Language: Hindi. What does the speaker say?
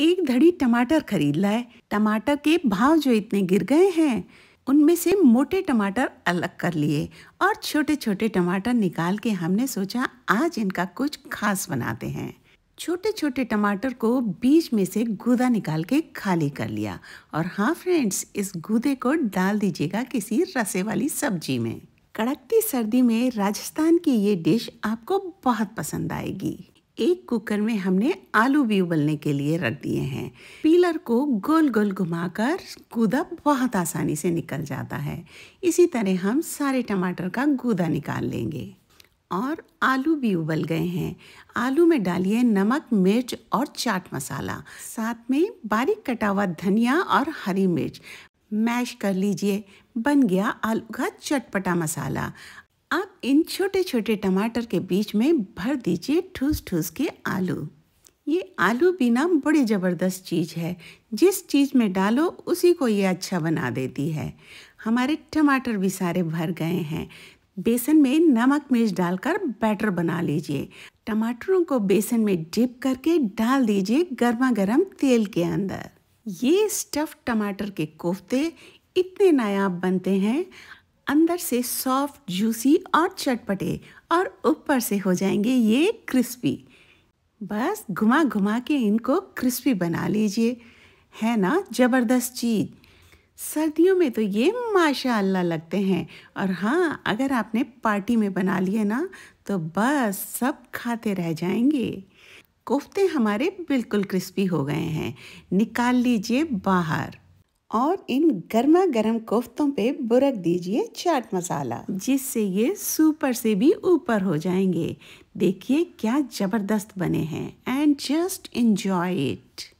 एक धड़ी टमाटर खरीद लाए टमाटर के भाव जो इतने गिर गए हैं उनमें से मोटे टमाटर अलग कर लिए और छोटे छोटे टमाटर निकाल के हमने सोचा आज इनका कुछ खास बनाते हैं छोटे छोटे टमाटर को बीच में से गूदा निकाल के खाली कर लिया और हाँ फ्रेंड्स इस गूदे को डाल दीजिएगा किसी रसे वाली सब्जी में कड़कती सर्दी में राजस्थान की ये डिश आपको बहुत पसंद आएगी एक कुकर में हमने आलू भी उबलने के लिए रख दिए हैं पीलर को गोल गोल घुमाकर गूदा बहुत आसानी से निकल जाता है इसी तरह हम सारे टमाटर का गूदा निकाल लेंगे और आलू भी उबल गए हैं आलू में डालिए नमक मिर्च और चाट मसाला साथ में बारीक कटा हुआ धनिया और हरी मिर्च मैश कर लीजिए बन गया आलू का चटपटा मसाला इन छोटे छोटे टमाटर के बीच में भर दीजिए ठूस ठूस के आलू ये आलू बिना बड़ी ज़बरदस्त चीज़ है जिस चीज़ में डालो उसी को ये अच्छा बना देती है हमारे टमाटर भी सारे भर गए हैं बेसन में नमक मिर्च डालकर बैटर बना लीजिए टमाटरों को बेसन में डिप करके डाल दीजिए गर्मा गर्म तेल के अंदर ये स्टफ़ टमाटर के कोफ्ते इतने नायाब बनते हैं अंदर से सॉफ्ट जूसी और चटपटे और ऊपर से हो जाएंगे ये क्रिस्पी बस घुमा घुमा के इनको क्रिस्पी बना लीजिए है ना ज़बरदस्त चीज़ सर्दियों में तो ये माशाल्लाह लगते हैं और हाँ अगर आपने पार्टी में बना लिए ना तो बस सब खाते रह जाएंगे कोफ्ते हमारे बिल्कुल क्रिस्पी हो गए हैं निकाल लीजिए बाहर और इन गर्मा गर्म कोफ्तों पे बुरक दीजिए चाट मसाला जिससे ये सुपर से भी ऊपर हो जाएंगे देखिए क्या ज़बरदस्त बने हैं एंड जस्ट इंजॉय इट